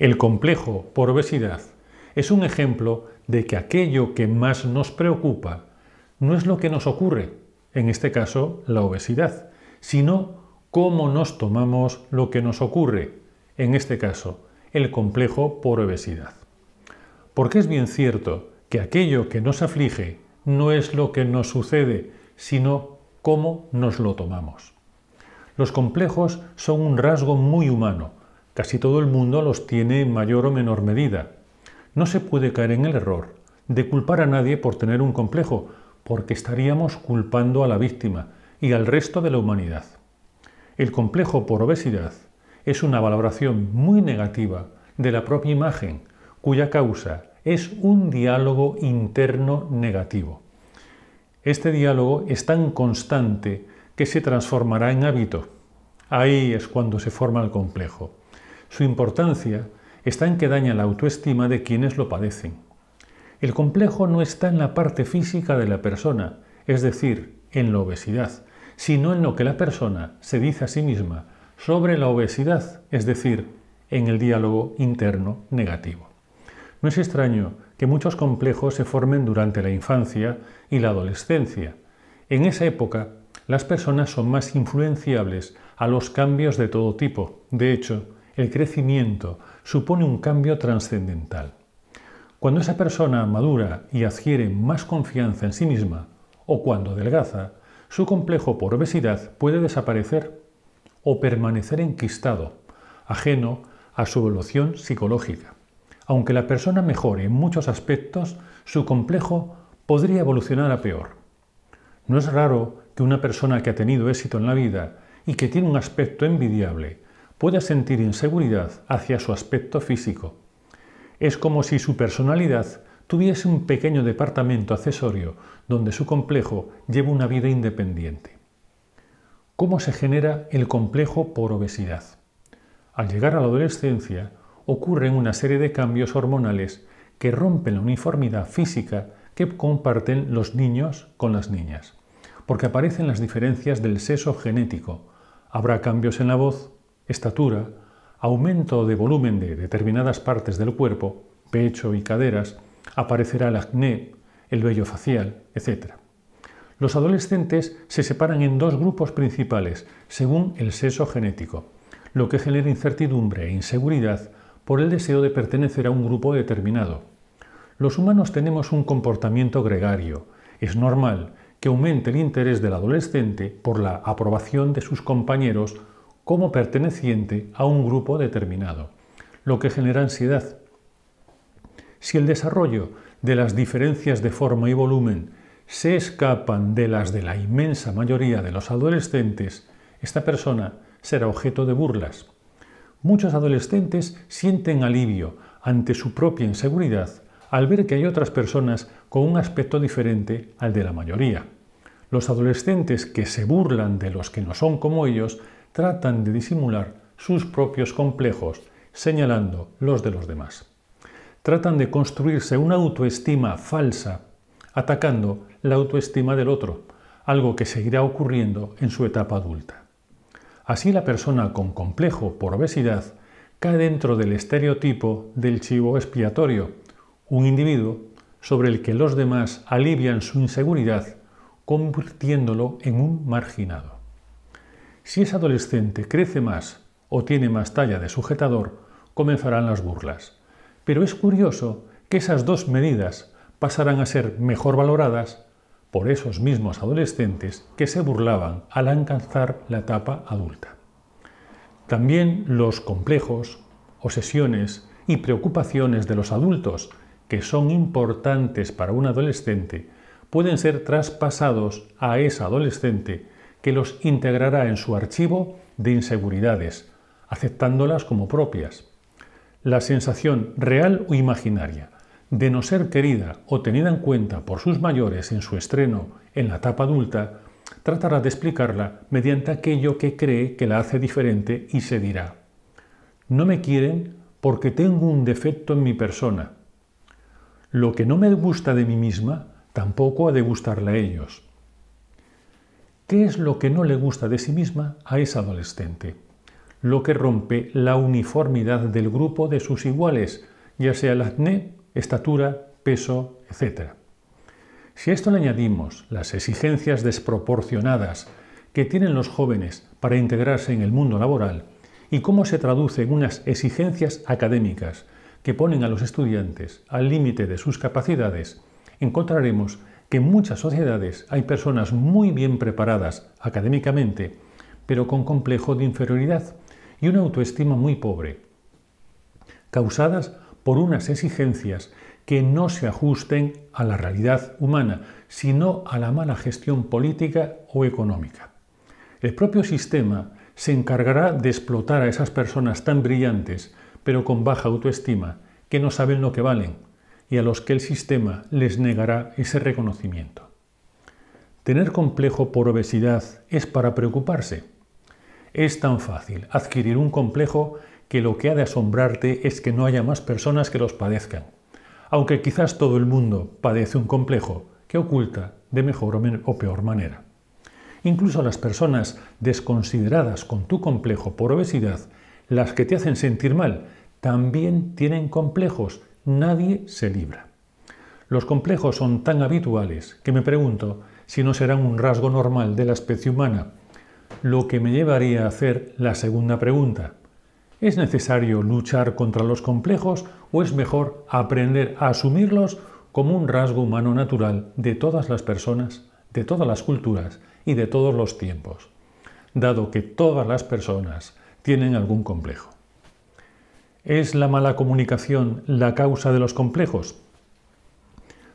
El complejo por obesidad es un ejemplo de que aquello que más nos preocupa no es lo que nos ocurre, en este caso la obesidad, sino cómo nos tomamos lo que nos ocurre, en este caso el complejo por obesidad. Porque es bien cierto que aquello que nos aflige no es lo que nos sucede, sino cómo nos lo tomamos. Los complejos son un rasgo muy humano, Casi todo el mundo los tiene en mayor o menor medida. No se puede caer en el error de culpar a nadie por tener un complejo, porque estaríamos culpando a la víctima y al resto de la humanidad. El complejo por obesidad es una valoración muy negativa de la propia imagen, cuya causa es un diálogo interno negativo. Este diálogo es tan constante que se transformará en hábito. Ahí es cuando se forma el complejo. Su importancia está en que daña la autoestima de quienes lo padecen. El complejo no está en la parte física de la persona, es decir, en la obesidad, sino en lo que la persona se dice a sí misma sobre la obesidad, es decir, en el diálogo interno negativo. No es extraño que muchos complejos se formen durante la infancia y la adolescencia. En esa época, las personas son más influenciables a los cambios de todo tipo. De hecho, el crecimiento, supone un cambio trascendental. Cuando esa persona madura y adquiere más confianza en sí misma, o cuando adelgaza, su complejo por obesidad puede desaparecer o permanecer enquistado, ajeno a su evolución psicológica. Aunque la persona mejore en muchos aspectos, su complejo podría evolucionar a peor. No es raro que una persona que ha tenido éxito en la vida y que tiene un aspecto envidiable pueda sentir inseguridad hacia su aspecto físico. Es como si su personalidad tuviese un pequeño departamento accesorio donde su complejo lleva una vida independiente. ¿Cómo se genera el complejo por obesidad? Al llegar a la adolescencia, ocurren una serie de cambios hormonales que rompen la uniformidad física que comparten los niños con las niñas, porque aparecen las diferencias del sexo genético. Habrá cambios en la voz, estatura, aumento de volumen de determinadas partes del cuerpo, pecho y caderas, aparecerá el acné, el vello facial, etc. Los adolescentes se separan en dos grupos principales según el sexo genético, lo que genera incertidumbre e inseguridad por el deseo de pertenecer a un grupo determinado. Los humanos tenemos un comportamiento gregario. Es normal que aumente el interés del adolescente por la aprobación de sus compañeros como perteneciente a un grupo determinado, lo que genera ansiedad. Si el desarrollo de las diferencias de forma y volumen se escapan de las de la inmensa mayoría de los adolescentes, esta persona será objeto de burlas. Muchos adolescentes sienten alivio ante su propia inseguridad al ver que hay otras personas con un aspecto diferente al de la mayoría. Los adolescentes que se burlan de los que no son como ellos tratan de disimular sus propios complejos señalando los de los demás. Tratan de construirse una autoestima falsa atacando la autoestima del otro, algo que seguirá ocurriendo en su etapa adulta. Así la persona con complejo por obesidad cae dentro del estereotipo del chivo expiatorio, un individuo sobre el que los demás alivian su inseguridad convirtiéndolo en un marginado. Si es adolescente, crece más o tiene más talla de sujetador, comenzarán las burlas. Pero es curioso que esas dos medidas pasarán a ser mejor valoradas por esos mismos adolescentes que se burlaban al alcanzar la etapa adulta. También los complejos, obsesiones y preocupaciones de los adultos, que son importantes para un adolescente, pueden ser traspasados a ese adolescente que los integrará en su archivo de inseguridades, aceptándolas como propias. La sensación real o imaginaria de no ser querida o tenida en cuenta por sus mayores en su estreno en la etapa adulta, tratará de explicarla mediante aquello que cree que la hace diferente y se dirá, no me quieren porque tengo un defecto en mi persona. Lo que no me gusta de mí misma tampoco ha de gustarle a ellos. ¿Qué es lo que no le gusta de sí misma a esa adolescente? Lo que rompe la uniformidad del grupo de sus iguales, ya sea el acné, estatura, peso, etc. Si a esto le añadimos las exigencias desproporcionadas que tienen los jóvenes para integrarse en el mundo laboral y cómo se traducen unas exigencias académicas que ponen a los estudiantes al límite de sus capacidades, encontraremos que en muchas sociedades hay personas muy bien preparadas académicamente, pero con complejo de inferioridad y una autoestima muy pobre, causadas por unas exigencias que no se ajusten a la realidad humana, sino a la mala gestión política o económica. El propio sistema se encargará de explotar a esas personas tan brillantes, pero con baja autoestima, que no saben lo que valen y a los que el sistema les negará ese reconocimiento. ¿Tener complejo por obesidad es para preocuparse? Es tan fácil adquirir un complejo que lo que ha de asombrarte es que no haya más personas que los padezcan. Aunque quizás todo el mundo padece un complejo que oculta de mejor o peor manera. Incluso las personas desconsideradas con tu complejo por obesidad, las que te hacen sentir mal, también tienen complejos Nadie se libra. Los complejos son tan habituales que me pregunto si no serán un rasgo normal de la especie humana, lo que me llevaría a hacer la segunda pregunta. ¿Es necesario luchar contra los complejos o es mejor aprender a asumirlos como un rasgo humano natural de todas las personas, de todas las culturas y de todos los tiempos, dado que todas las personas tienen algún complejo? ¿Es la mala comunicación la causa de los complejos?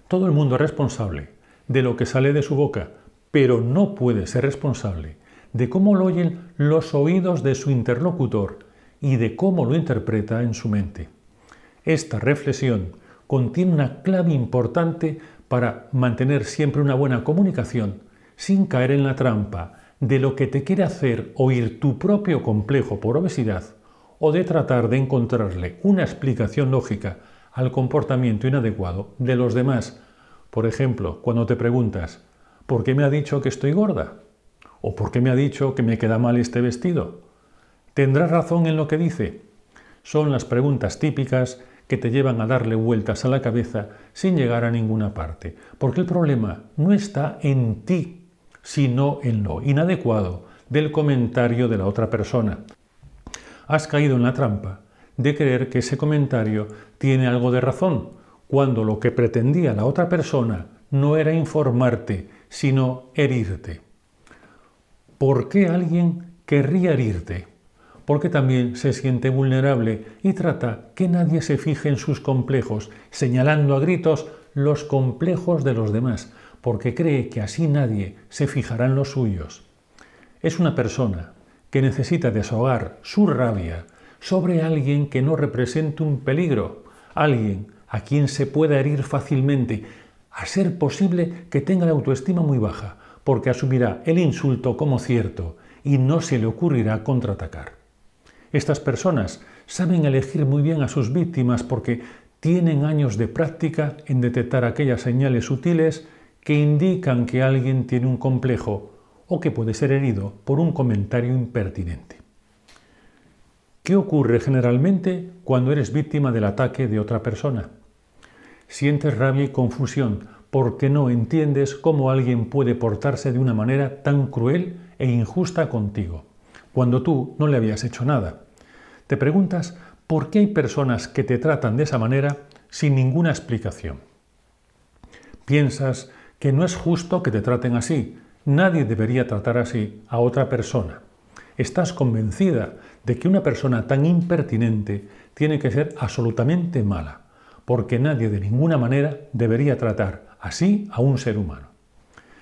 Todo el mundo es responsable de lo que sale de su boca, pero no puede ser responsable de cómo lo oyen los oídos de su interlocutor y de cómo lo interpreta en su mente. Esta reflexión contiene una clave importante para mantener siempre una buena comunicación sin caer en la trampa de lo que te quiere hacer oír tu propio complejo por obesidad o de tratar de encontrarle una explicación lógica al comportamiento inadecuado de los demás. Por ejemplo, cuando te preguntas, ¿por qué me ha dicho que estoy gorda? ¿O por qué me ha dicho que me queda mal este vestido? ¿Tendrás razón en lo que dice? Son las preguntas típicas que te llevan a darle vueltas a la cabeza sin llegar a ninguna parte, porque el problema no está en ti, sino en lo inadecuado del comentario de la otra persona has caído en la trampa de creer que ese comentario tiene algo de razón, cuando lo que pretendía la otra persona no era informarte, sino herirte. ¿Por qué alguien querría herirte? Porque también se siente vulnerable y trata que nadie se fije en sus complejos, señalando a gritos los complejos de los demás, porque cree que así nadie se fijará en los suyos. Es una persona, que necesita desahogar su rabia sobre alguien que no represente un peligro, alguien a quien se pueda herir fácilmente, a ser posible que tenga la autoestima muy baja, porque asumirá el insulto como cierto y no se le ocurrirá contraatacar. Estas personas saben elegir muy bien a sus víctimas porque tienen años de práctica en detectar aquellas señales sutiles que indican que alguien tiene un complejo o que puede ser herido por un comentario impertinente. ¿Qué ocurre generalmente cuando eres víctima del ataque de otra persona? Sientes rabia y confusión porque no entiendes cómo alguien puede portarse de una manera tan cruel e injusta contigo, cuando tú no le habías hecho nada. Te preguntas por qué hay personas que te tratan de esa manera sin ninguna explicación. Piensas que no es justo que te traten así, Nadie debería tratar así a otra persona. Estás convencida de que una persona tan impertinente tiene que ser absolutamente mala, porque nadie de ninguna manera debería tratar así a un ser humano.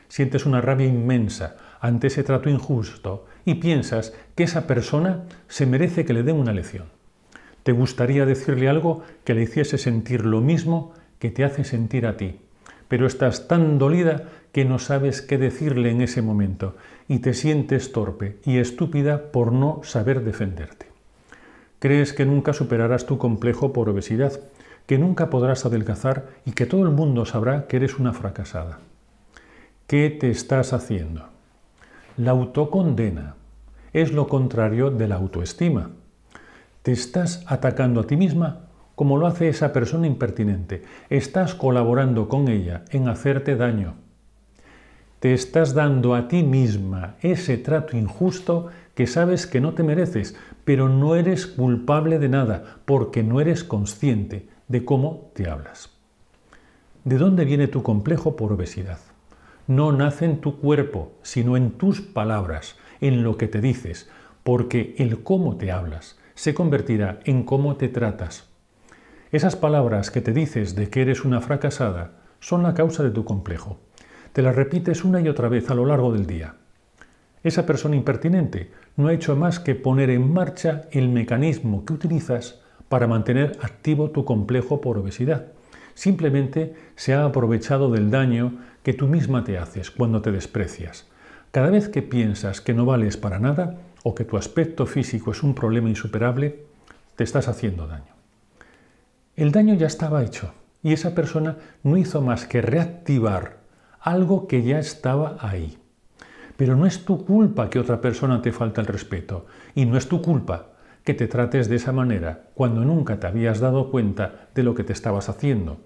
Sientes una rabia inmensa ante ese trato injusto y piensas que esa persona se merece que le den una lección. Te gustaría decirle algo que le hiciese sentir lo mismo que te hace sentir a ti, pero estás tan dolida que no sabes qué decirle en ese momento y te sientes torpe y estúpida por no saber defenderte. Crees que nunca superarás tu complejo por obesidad, que nunca podrás adelgazar y que todo el mundo sabrá que eres una fracasada. ¿Qué te estás haciendo? La autocondena es lo contrario de la autoestima. Te estás atacando a ti misma como lo hace esa persona impertinente. Estás colaborando con ella en hacerte daño. Te estás dando a ti misma ese trato injusto que sabes que no te mereces, pero no eres culpable de nada porque no eres consciente de cómo te hablas. ¿De dónde viene tu complejo por obesidad? No nace en tu cuerpo, sino en tus palabras, en lo que te dices, porque el cómo te hablas se convertirá en cómo te tratas. Esas palabras que te dices de que eres una fracasada son la causa de tu complejo. Te las repites una y otra vez a lo largo del día. Esa persona impertinente no ha hecho más que poner en marcha el mecanismo que utilizas para mantener activo tu complejo por obesidad. Simplemente se ha aprovechado del daño que tú misma te haces cuando te desprecias. Cada vez que piensas que no vales para nada o que tu aspecto físico es un problema insuperable, te estás haciendo daño. El daño ya estaba hecho y esa persona no hizo más que reactivar algo que ya estaba ahí. Pero no es tu culpa que otra persona te falte el respeto y no es tu culpa que te trates de esa manera cuando nunca te habías dado cuenta de lo que te estabas haciendo.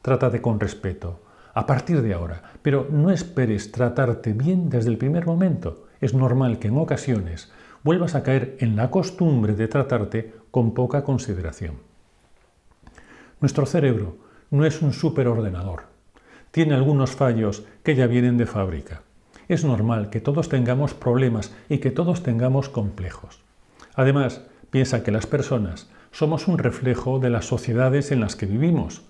Trátate con respeto a partir de ahora, pero no esperes tratarte bien desde el primer momento. Es normal que en ocasiones vuelvas a caer en la costumbre de tratarte con poca consideración. Nuestro cerebro no es un superordenador. Tiene algunos fallos que ya vienen de fábrica. Es normal que todos tengamos problemas y que todos tengamos complejos. Además, piensa que las personas somos un reflejo de las sociedades en las que vivimos.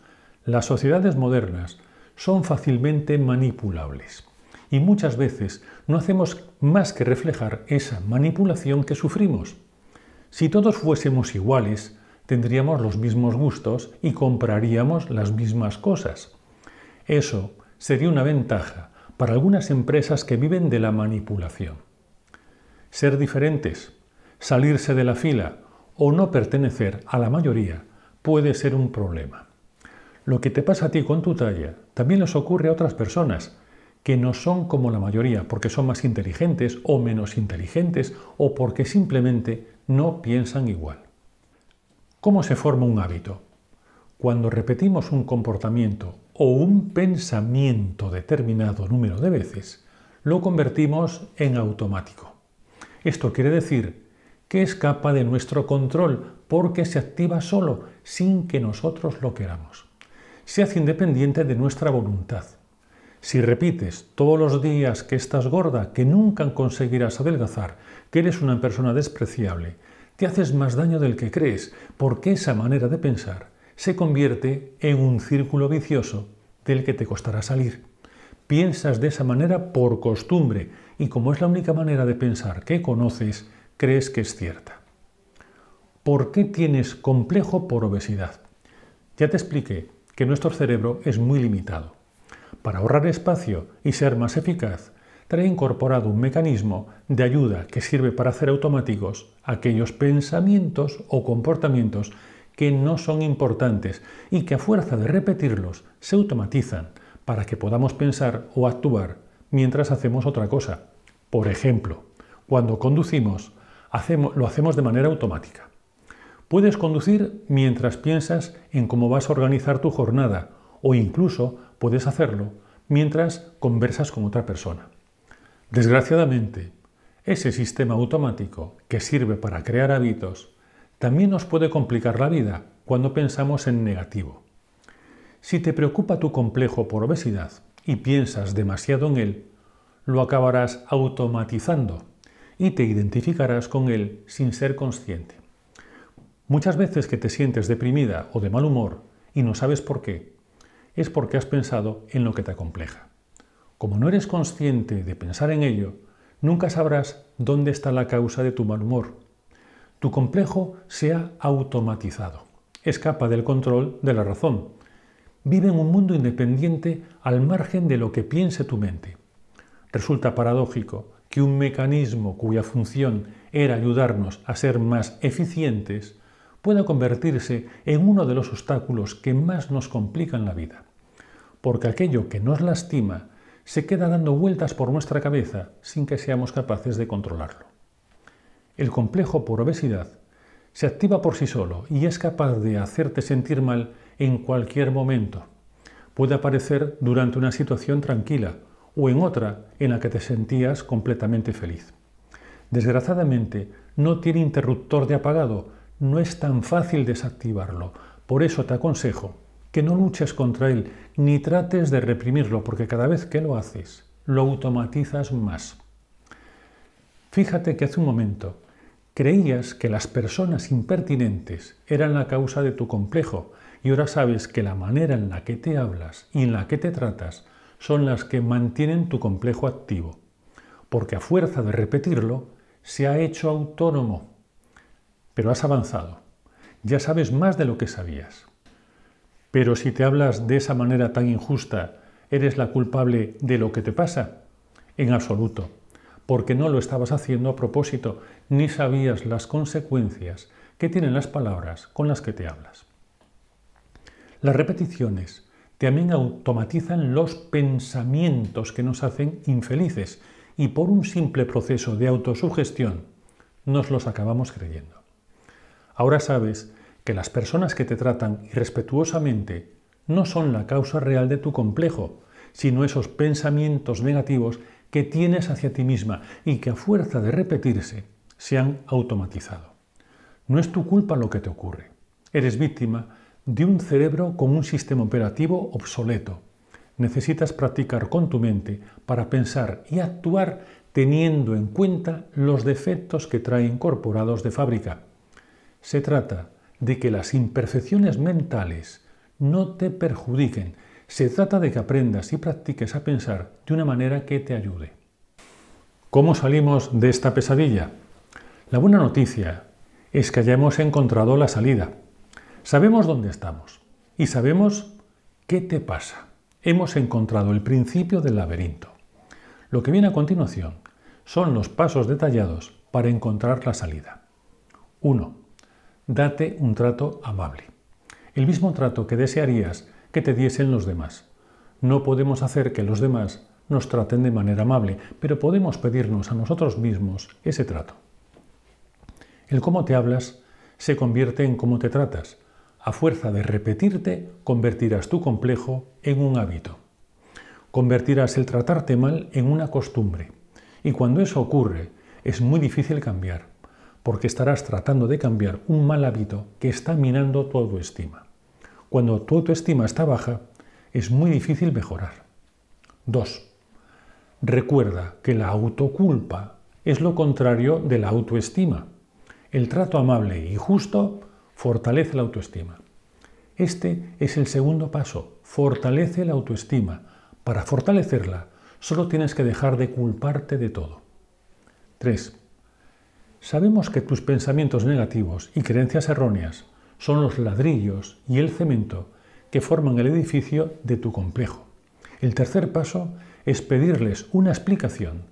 Las sociedades modernas son fácilmente manipulables y muchas veces no hacemos más que reflejar esa manipulación que sufrimos. Si todos fuésemos iguales, tendríamos los mismos gustos y compraríamos las mismas cosas. Eso sería una ventaja para algunas empresas que viven de la manipulación. Ser diferentes, salirse de la fila o no pertenecer a la mayoría puede ser un problema. Lo que te pasa a ti con tu talla también les ocurre a otras personas que no son como la mayoría porque son más inteligentes o menos inteligentes o porque simplemente no piensan igual. ¿Cómo se forma un hábito? Cuando repetimos un comportamiento o un pensamiento determinado número de veces, lo convertimos en automático. Esto quiere decir que escapa de nuestro control porque se activa solo, sin que nosotros lo queramos. Se hace independiente de nuestra voluntad. Si repites todos los días que estás gorda, que nunca conseguirás adelgazar, que eres una persona despreciable, te haces más daño del que crees, porque esa manera de pensar se convierte en un círculo vicioso del que te costará salir. Piensas de esa manera por costumbre y como es la única manera de pensar que conoces, crees que es cierta. ¿Por qué tienes complejo por obesidad? Ya te expliqué que nuestro cerebro es muy limitado. Para ahorrar espacio y ser más eficaz, trae incorporado un mecanismo de ayuda que sirve para hacer automáticos aquellos pensamientos o comportamientos que no son importantes y que a fuerza de repetirlos se automatizan para que podamos pensar o actuar mientras hacemos otra cosa. Por ejemplo, cuando conducimos, lo hacemos de manera automática. Puedes conducir mientras piensas en cómo vas a organizar tu jornada o incluso puedes hacerlo mientras conversas con otra persona. Desgraciadamente, ese sistema automático que sirve para crear hábitos también nos puede complicar la vida cuando pensamos en negativo. Si te preocupa tu complejo por obesidad y piensas demasiado en él, lo acabarás automatizando y te identificarás con él sin ser consciente. Muchas veces que te sientes deprimida o de mal humor y no sabes por qué, es porque has pensado en lo que te acompleja. Como no eres consciente de pensar en ello, nunca sabrás dónde está la causa de tu mal humor. Tu complejo se ha automatizado, escapa del control de la razón. Vive en un mundo independiente al margen de lo que piense tu mente. Resulta paradójico que un mecanismo cuya función era ayudarnos a ser más eficientes pueda convertirse en uno de los obstáculos que más nos complican la vida. Porque aquello que nos lastima se queda dando vueltas por nuestra cabeza sin que seamos capaces de controlarlo. El complejo por obesidad se activa por sí solo y es capaz de hacerte sentir mal en cualquier momento. Puede aparecer durante una situación tranquila o en otra en la que te sentías completamente feliz. Desgraciadamente, no tiene interruptor de apagado, no es tan fácil desactivarlo. Por eso te aconsejo que no luches contra él, ni trates de reprimirlo, porque cada vez que lo haces, lo automatizas más. Fíjate que hace un momento creías que las personas impertinentes eran la causa de tu complejo y ahora sabes que la manera en la que te hablas y en la que te tratas son las que mantienen tu complejo activo, porque a fuerza de repetirlo se ha hecho autónomo, pero has avanzado, ya sabes más de lo que sabías. Pero si te hablas de esa manera tan injusta, ¿eres la culpable de lo que te pasa? En absoluto, porque no lo estabas haciendo a propósito, ni sabías las consecuencias que tienen las palabras con las que te hablas. Las repeticiones también automatizan los pensamientos que nos hacen infelices y por un simple proceso de autosugestión nos los acabamos creyendo. Ahora sabes las personas que te tratan irrespetuosamente no son la causa real de tu complejo, sino esos pensamientos negativos que tienes hacia ti misma y que a fuerza de repetirse se han automatizado. No es tu culpa lo que te ocurre. Eres víctima de un cerebro con un sistema operativo obsoleto. Necesitas practicar con tu mente para pensar y actuar teniendo en cuenta los defectos que trae incorporados de fábrica. Se trata de que las imperfecciones mentales no te perjudiquen. Se trata de que aprendas y practiques a pensar de una manera que te ayude. ¿Cómo salimos de esta pesadilla? La buena noticia es que ya hemos encontrado la salida. Sabemos dónde estamos y sabemos qué te pasa. Hemos encontrado el principio del laberinto. Lo que viene a continuación son los pasos detallados para encontrar la salida. 1 date un trato amable. El mismo trato que desearías que te diesen los demás. No podemos hacer que los demás nos traten de manera amable, pero podemos pedirnos a nosotros mismos ese trato. El cómo te hablas se convierte en cómo te tratas. A fuerza de repetirte, convertirás tu complejo en un hábito. Convertirás el tratarte mal en una costumbre. Y cuando eso ocurre, es muy difícil cambiar porque estarás tratando de cambiar un mal hábito que está minando tu autoestima. Cuando tu autoestima está baja, es muy difícil mejorar. 2. Recuerda que la autoculpa es lo contrario de la autoestima. El trato amable y justo fortalece la autoestima. Este es el segundo paso. Fortalece la autoestima. Para fortalecerla, solo tienes que dejar de culparte de todo. 3. Sabemos que tus pensamientos negativos y creencias erróneas son los ladrillos y el cemento que forman el edificio de tu complejo. El tercer paso es pedirles una explicación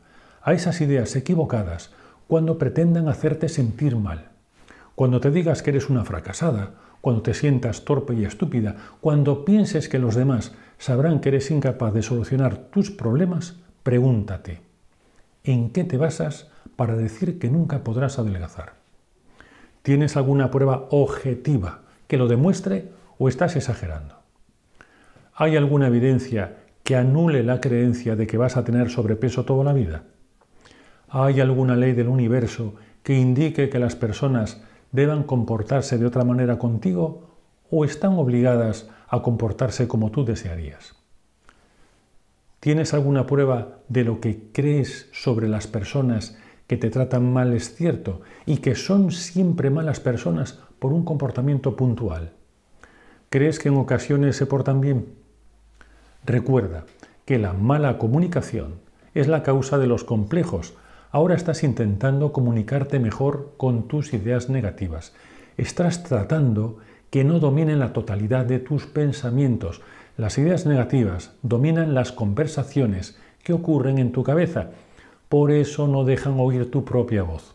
a esas ideas equivocadas cuando pretendan hacerte sentir mal, cuando te digas que eres una fracasada, cuando te sientas torpe y estúpida, cuando pienses que los demás sabrán que eres incapaz de solucionar tus problemas, pregúntate, ¿En qué te basas para decir que nunca podrás adelgazar? ¿Tienes alguna prueba objetiva que lo demuestre o estás exagerando? ¿Hay alguna evidencia que anule la creencia de que vas a tener sobrepeso toda la vida? ¿Hay alguna ley del universo que indique que las personas deban comportarse de otra manera contigo o están obligadas a comportarse como tú desearías? ¿Tienes alguna prueba de lo que crees sobre las personas que te tratan mal es cierto y que son siempre malas personas por un comportamiento puntual? ¿Crees que en ocasiones se portan bien? Recuerda que la mala comunicación es la causa de los complejos. Ahora estás intentando comunicarte mejor con tus ideas negativas. Estás tratando que no dominen la totalidad de tus pensamientos las ideas negativas dominan las conversaciones que ocurren en tu cabeza, por eso no dejan oír tu propia voz.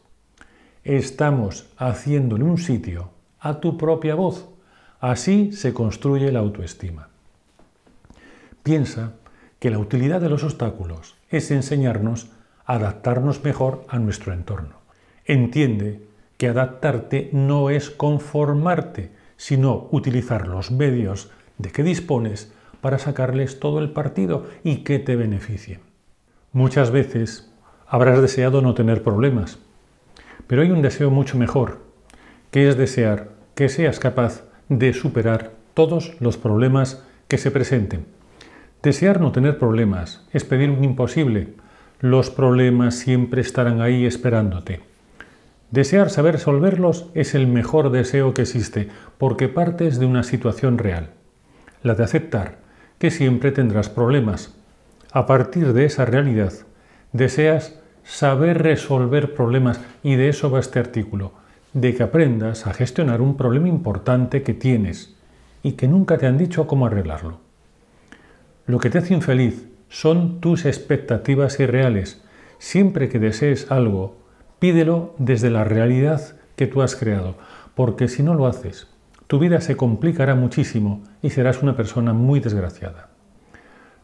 Estamos en un sitio a tu propia voz. Así se construye la autoestima. Piensa que la utilidad de los obstáculos es enseñarnos a adaptarnos mejor a nuestro entorno. Entiende que adaptarte no es conformarte, sino utilizar los medios de qué dispones para sacarles todo el partido y que te beneficie. Muchas veces habrás deseado no tener problemas, pero hay un deseo mucho mejor, que es desear que seas capaz de superar todos los problemas que se presenten. Desear no tener problemas es pedir un imposible. Los problemas siempre estarán ahí esperándote. Desear saber resolverlos es el mejor deseo que existe, porque partes de una situación real la de aceptar que siempre tendrás problemas. A partir de esa realidad, deseas saber resolver problemas y de eso va este artículo, de que aprendas a gestionar un problema importante que tienes y que nunca te han dicho cómo arreglarlo. Lo que te hace infeliz son tus expectativas irreales. Siempre que desees algo, pídelo desde la realidad que tú has creado, porque si no lo haces, tu vida se complicará muchísimo y serás una persona muy desgraciada.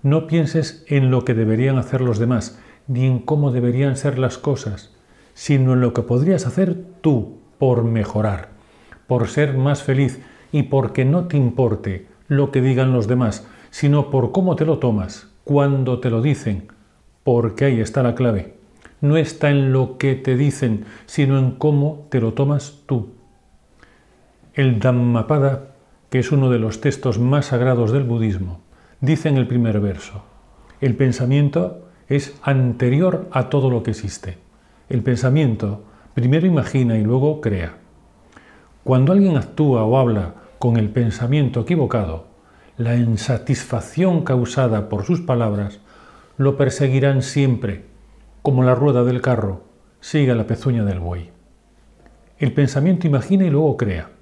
No pienses en lo que deberían hacer los demás, ni en cómo deberían ser las cosas, sino en lo que podrías hacer tú por mejorar, por ser más feliz y porque no te importe lo que digan los demás, sino por cómo te lo tomas, cuando te lo dicen, porque ahí está la clave. No está en lo que te dicen, sino en cómo te lo tomas tú. El Dhammapada, que es uno de los textos más sagrados del budismo, dice en el primer verso, el pensamiento es anterior a todo lo que existe. El pensamiento primero imagina y luego crea. Cuando alguien actúa o habla con el pensamiento equivocado, la insatisfacción causada por sus palabras lo perseguirán siempre, como la rueda del carro sigue a la pezuña del buey. El pensamiento imagina y luego crea.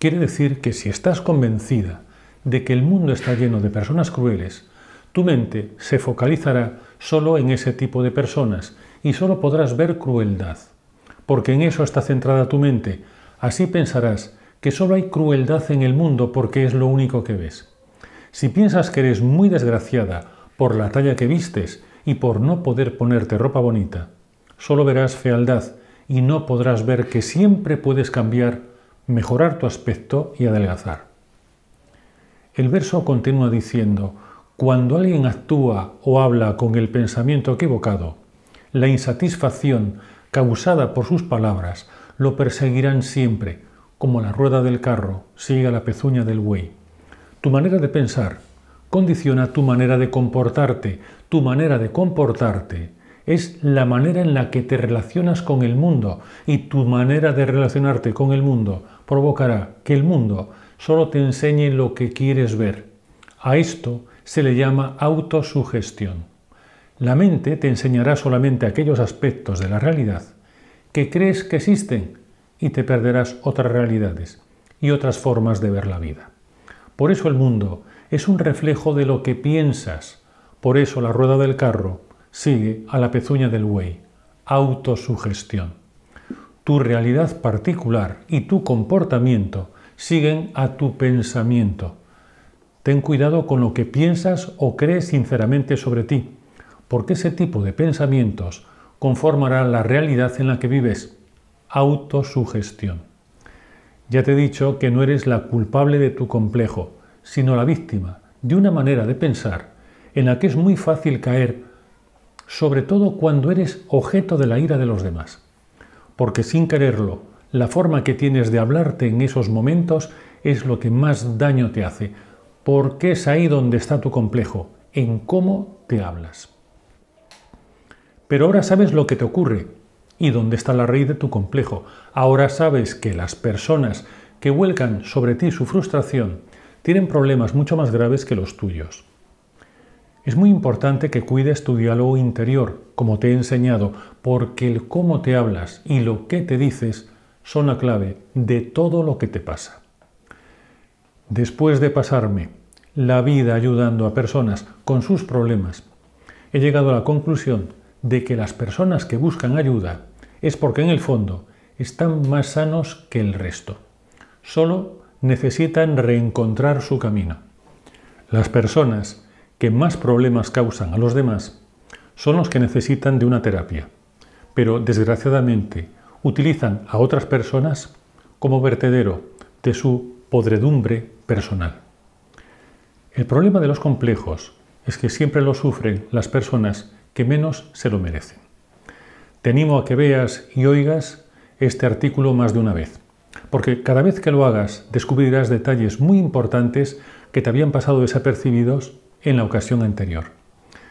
Quiere decir que si estás convencida de que el mundo está lleno de personas crueles, tu mente se focalizará solo en ese tipo de personas y solo podrás ver crueldad, porque en eso está centrada tu mente. Así pensarás que solo hay crueldad en el mundo porque es lo único que ves. Si piensas que eres muy desgraciada por la talla que vistes y por no poder ponerte ropa bonita, solo verás fealdad y no podrás ver que siempre puedes cambiar mejorar tu aspecto y adelgazar. El verso continúa diciendo, cuando alguien actúa o habla con el pensamiento equivocado, la insatisfacción causada por sus palabras lo perseguirán siempre, como la rueda del carro sigue a la pezuña del buey. Tu manera de pensar condiciona tu manera de comportarte. Tu manera de comportarte es la manera en la que te relacionas con el mundo y tu manera de relacionarte con el mundo provocará que el mundo solo te enseñe lo que quieres ver. A esto se le llama autosugestión. La mente te enseñará solamente aquellos aspectos de la realidad que crees que existen y te perderás otras realidades y otras formas de ver la vida. Por eso el mundo es un reflejo de lo que piensas. Por eso la rueda del carro sigue a la pezuña del buey. Autosugestión tu realidad particular y tu comportamiento siguen a tu pensamiento. Ten cuidado con lo que piensas o crees sinceramente sobre ti, porque ese tipo de pensamientos conformarán la realidad en la que vives. Autosugestión. Ya te he dicho que no eres la culpable de tu complejo, sino la víctima de una manera de pensar en la que es muy fácil caer, sobre todo cuando eres objeto de la ira de los demás porque sin quererlo, la forma que tienes de hablarte en esos momentos es lo que más daño te hace, porque es ahí donde está tu complejo, en cómo te hablas. Pero ahora sabes lo que te ocurre y dónde está la raíz de tu complejo. Ahora sabes que las personas que vuelcan sobre ti su frustración tienen problemas mucho más graves que los tuyos. Es muy importante que cuides tu diálogo interior, como te he enseñado, porque el cómo te hablas y lo que te dices son la clave de todo lo que te pasa. Después de pasarme la vida ayudando a personas con sus problemas, he llegado a la conclusión de que las personas que buscan ayuda es porque en el fondo están más sanos que el resto. Solo necesitan reencontrar su camino. Las personas que más problemas causan a los demás son los que necesitan de una terapia, pero desgraciadamente utilizan a otras personas como vertedero de su podredumbre personal. El problema de los complejos es que siempre lo sufren las personas que menos se lo merecen. Te animo a que veas y oigas este artículo más de una vez, porque cada vez que lo hagas descubrirás detalles muy importantes que te habían pasado desapercibidos en la ocasión anterior.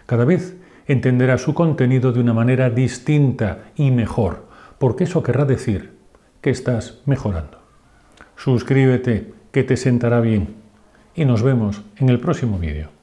Cada vez entenderá su contenido de una manera distinta y mejor, porque eso querrá decir que estás mejorando. Suscríbete, que te sentará bien, y nos vemos en el próximo vídeo.